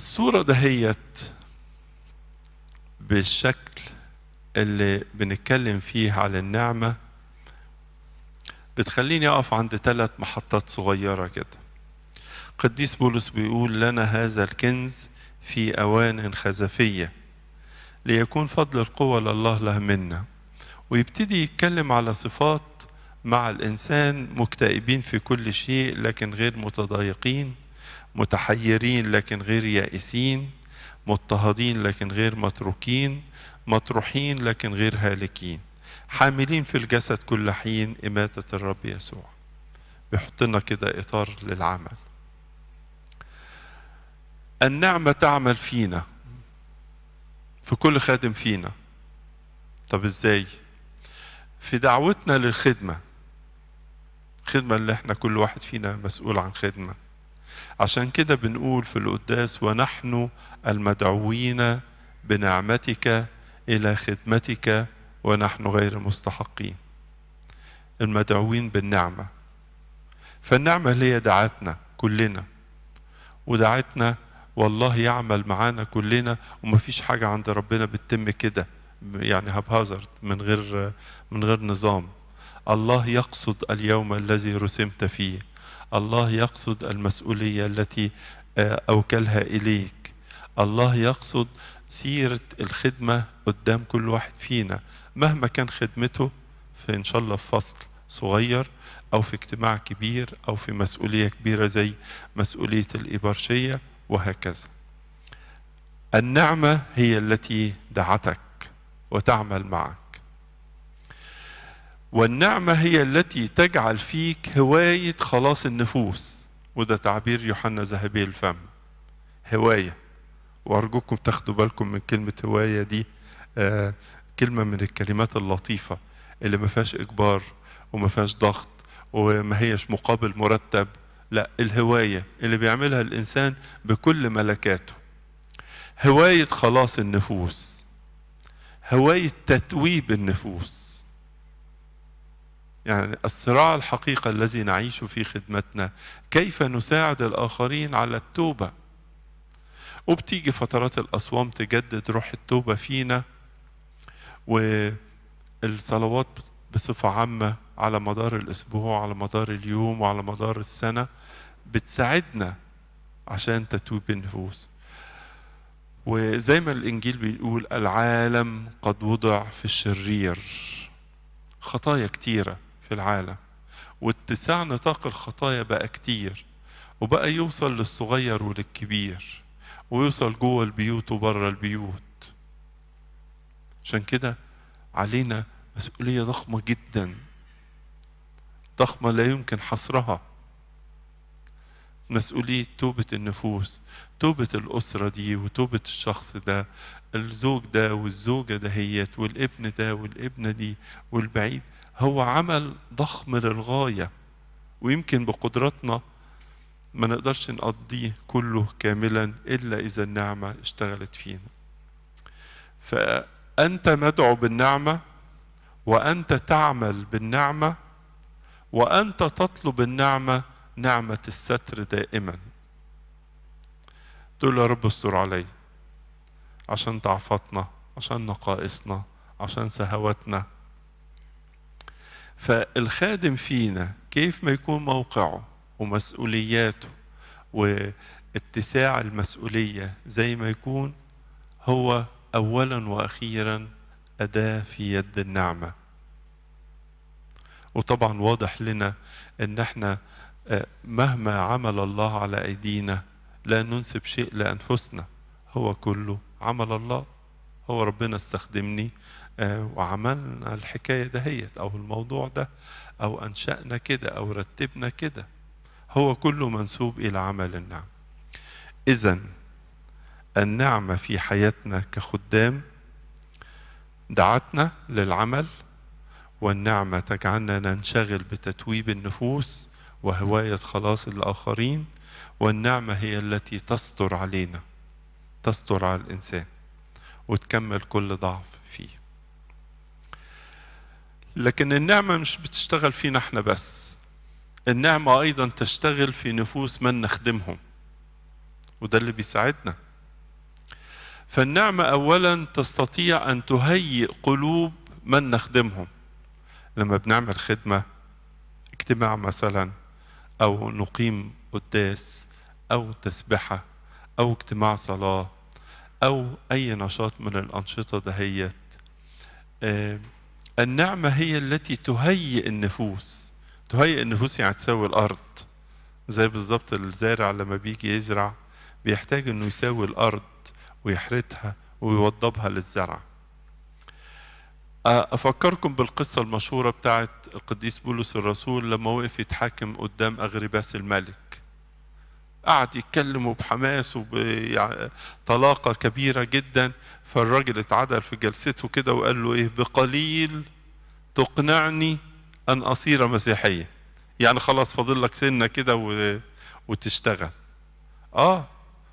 الصورة دهيت بالشكل اللي بنتكلم فيه على النعمة بتخليني أقف عند ثلاث محطات صغيرة كده قديس بولس بيقول لنا هذا الكنز في أوان خزفية ليكون فضل القوة لله له منا ويبتدي يتكلم على صفات مع الإنسان مكتئبين في كل شيء لكن غير متضايقين متحيرين لكن غير يائسين مضطهدين لكن غير متروكين مطروحين لكن غير هالكين حاملين في الجسد كل حين إماتة الرب يسوع بيحط لنا كده إطار للعمل النعمة تعمل فينا في كل خادم فينا طب ازاي في دعوتنا للخدمة الخدمة اللي احنا كل واحد فينا مسؤول عن خدمة عشان كده بنقول في القداس ونحن المدعوين بنعمتك إلى خدمتك ونحن غير مستحقين المدعوين بالنعمة فالنعمة اللي هي دعتنا كلنا ودعتنا والله يعمل معانا كلنا ومفيش حاجة عند ربنا بتتم كده يعني هبهازرد من غير من غير نظام الله يقصد اليوم الذي رسمت فيه الله يقصد المسؤولية التي آه، أوكلها إليك الله يقصد سيرة الخدمة قدام كل واحد فينا مهما كان خدمته في إن شاء الله في فصل صغير أو في اجتماع كبير أو في مسؤولية كبيرة زي مسؤولية الإبرشية وهكذا النعمة هي التي دعتك وتعمل معك والنعمة هي التي تجعل فيك هواية خلاص النفوس وده تعبير يوحنا ذهبي الفم هواية وأرجوكم تاخدوا بالكم من كلمة هواية دي آه كلمة من الكلمات اللطيفة اللي ما فيهاش إجبار وما فيهاش ضغط وما هيش مقابل مرتب لا الهواية اللي بيعملها الإنسان بكل ملكاته هواية خلاص النفوس هواية تتويب النفوس يعني الصراع الحقيقة الذي نعيش في خدمتنا كيف نساعد الآخرين على التوبة وبتيجي فترات الأصوام تجدد روح التوبة فينا والصلوات بصفة عامة على مدار الأسبوع على مدار اليوم وعلى مدار السنة بتساعدنا عشان تتوب النفوس وزي ما الإنجيل بيقول العالم قد وضع في الشرير خطايا كتيره في العالم واتساع نطاق الخطايا بقى كتير وبقى يوصل للصغير وللكبير ويوصل جوه البيوت وبره البيوت عشان كده علينا مسؤولية ضخمة جدا ضخمة لا يمكن حصرها مسؤولية توبة النفوس توبة الأسرة دي وتوبة الشخص ده الزوج ده والزوجة دهيت والابن ده والابنة دي والبعيد هو عمل ضخم للغاية ويمكن بقدراتنا ما نقدرش نقضيه كله كاملا إلا إذا النعمة اشتغلت فينا فأنت مدعو بالنعمة وأنت تعمل بالنعمة وأنت تطلب النعمة نعمة الستر دائما تقول يا رب استر علي عشان ضعفاتنا عشان نقائصنا عشان سهواتنا فالخادم فينا كيف ما يكون موقعه ومسؤولياته واتساع المسؤولية زي ما يكون هو أولا وأخيرا أداة في يد النعمة وطبعا واضح لنا ان احنا مهما عمل الله على أيدينا لا ننسب شيء لأنفسنا هو كله عمل الله هو ربنا استخدمني آه، وعملنا الحكاية دهيت أو الموضوع ده أو أنشأنا كده أو رتبنا كده هو كله منسوب إلى عمل النعم إذا النعمة في حياتنا كخدام دعتنا للعمل والنعمة تجعلنا ننشغل بتتويب النفوس وهواية خلاص الآخرين والنعمة هي التي تستر علينا تستر على الإنسان وتكمل كل ضعف فيه لكن النعمة مش بتشتغل فينا احنا بس النعمة أيضا تشتغل في نفوس من نخدمهم وده اللي بيساعدنا فالنعمة أولا تستطيع أن تهيئ قلوب من نخدمهم لما بنعمل خدمة اجتماع مثلا أو نقيم قداس أو تسبحة أو اجتماع صلاة أو أي نشاط من الأنشطة دهيت آه، النعمة هي التي تهيئ النفوس تهيئ النفوس يعني تساوي الأرض زي بالظبط الزارع لما بيجي يزرع بيحتاج انه يساوي الارض ويحرثها ويوضبها للزرع أفكركم بالقصة المشهورة بتاعت القديس بولس الرسول لما وقف يتحاكم قدام أغرباس الملك قعد يتكلم وبحماس وبطلاقة يعني كبيرة جدا فالراجل اتعدل في جلسته كده وقال له إيه بقليل تقنعني أن أصير مسيحية يعني خلاص فاضل لك سنة كده وتشتغل آه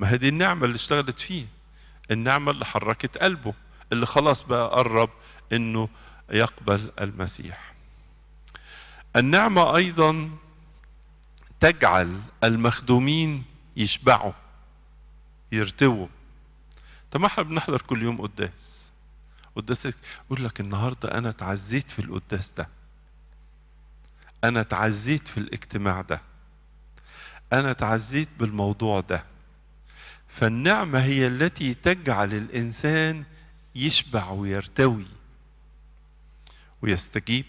ما هي دي النعمة اللي اشتغلت فيه النعمة اللي حركت قلبه اللي خلاص بقى قرب انه يقبل المسيح النعمه ايضا تجعل المخدومين يشبعوا يرتووا طب ما احنا بنحضر كل يوم قداس قداس إيه؟ يقول لك النهارده انا اتعزيت في القداس ده انا اتعزيت في الاجتماع ده انا اتعزيت بالموضوع ده فالنعمه هي التي تجعل الانسان يشبع ويرتوي ويستجيب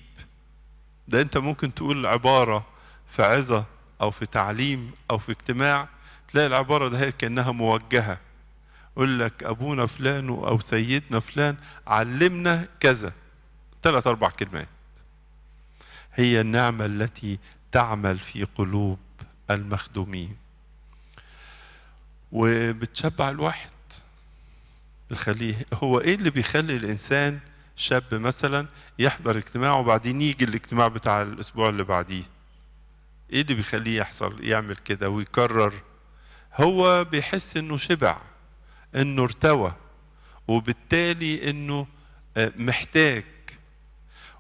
ده انت ممكن تقول عبارة في عظة او في تعليم او في اجتماع تلاقي العبارة ده كأنها موجهة يقول لك ابونا فلان او سيدنا فلان علمنا كذا ثلاث اربع كلمات هي النعمة التي تعمل في قلوب المخدومين وبتشبع الواحد بتخليه هو ايه اللي بيخلي الانسان شاب مثلا يحضر اجتماع وبعدين يجي الاجتماع بتاع الاسبوع اللي بعديه ايه اللي بيخليه يحصل يعمل كده ويكرر هو بيحس انه شبع انه ارتوى وبالتالي انه آه، محتاج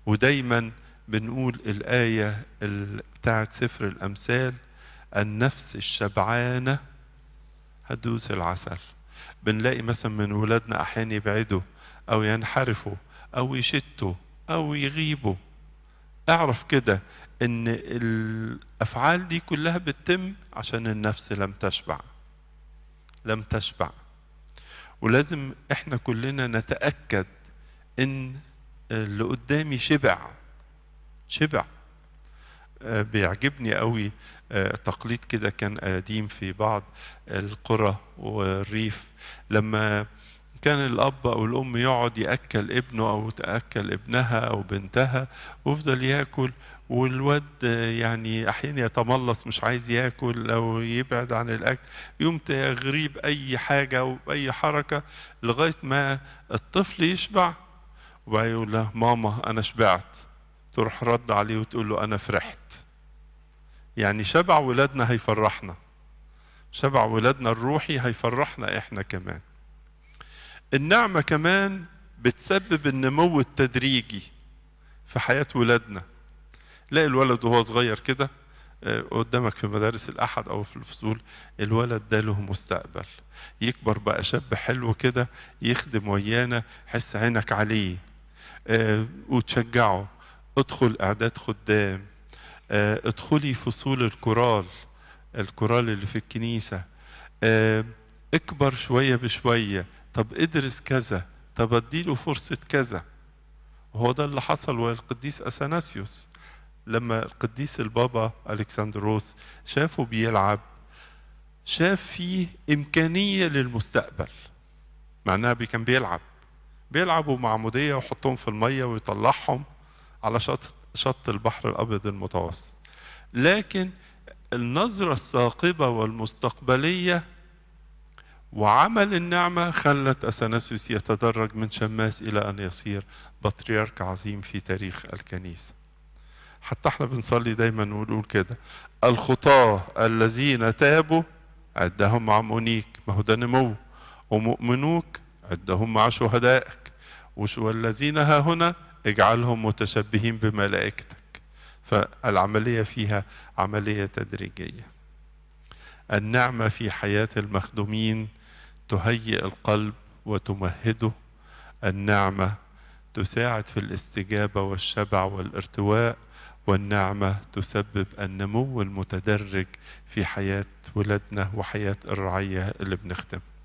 ودايما بنقول الآية بتاعت سفر الأمثال النفس الشبعانة هتدوس العسل بنلاقي مثلا من ولادنا أحيانا يبعدوا أو ينحرفوا او يشتوا او يغيبوا اعرف كده ان الافعال دي كلها بتتم عشان النفس لم تشبع لم تشبع ولازم احنا كلنا نتاكد ان اللي قدامي شبع شبع آه، بيعجبني قوي آه، تقليد كده كان قديم في بعض القرى والريف لما كان الأب أو الأم يقعد يأكل ابنه أو تأكل ابنها أو بنتها ويفضل ياكل والواد يعني أحيانا يتملص مش عايز ياكل أو يبعد عن الأكل يقوم تغريب أي حاجة أو أي حركة لغاية ما الطفل يشبع وبعدين يقول له ماما أنا شبعت تروح رد عليه وتقول له أنا فرحت يعني شبع ولادنا هيفرحنا شبع ولادنا الروحي هيفرحنا احنا كمان النعمة كمان بتسبب النمو التدريجي في حياة ولادنا تلاقي الولد وهو صغير كده آه، قدامك في مدارس الأحد أو في الفصول الولد ده له مستقبل يكبر بقى شاب حلو كده يخدم ويانا حس عينك عليه آه، وتشجعه ادخل إعداد خدام آه، ادخلي فصول الكورال الكورال اللي في الكنيسة اكبر شوية بشوية طب ادرس كذا طب اديله فرصة كذا وهو ده اللي حصل والقديس أثناسيوس لما القديس البابا ألكسندروس شافه بيلعب شاف فيه إمكانية للمستقبل مع إنها كان بيلعب بيلعبوا مع عمودية ويحطهم في المية ويطلعهم على شط شط البحر الأبيض المتوسط لكن النظرة الثاقبة والمستقبلية وعمل النعمة خلت أثناسيوس يتدرج من شماس إلى أن يصير بطريرك عظيم في تاريخ الكنيسة حتى احنا بنصلي دايما ونقول كده الخطاة الذين تابوا عدهم مونيك ما هو ده نمو ومؤمنوك عدهم مع شهدائك والذين ها هنا اجعلهم متشبهين بملائكتك فالعملية فيها عملية تدريجية النعمة في حياة المخدومين تهيئ القلب وتمهده النعمه تساعد في الاستجابه والشبع والارتواء والنعمه تسبب النمو المتدرج في حياه ولادنا وحياه الرعيه اللي بنخدمها